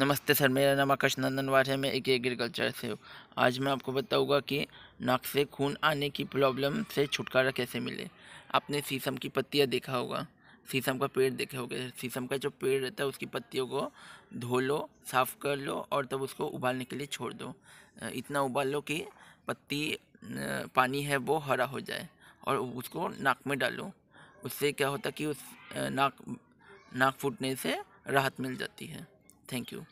नमस्ते सर मेरा नाम आकाश वार है मैं एक एग्रीकल्चर से हूँ आज मैं आपको बताऊंगा कि नाक से खून आने की प्रॉब्लम से छुटकारा कैसे मिले आपने शीशम की पत्तियाँ देखा होगा शीशम का पेड़ देखे होगा शीशम का जो पेड़ रहता है उसकी पत्तियों को धो लो साफ़ कर लो और तब उसको उबालने के लिए छोड़ दो इतना उबाल लो कि पत्ती पानी है वो हरा हो जाए और उसको नाक में डालो उससे क्या होता कि उस नाक नाक फूटने से राहत मिल जाती है Thank you.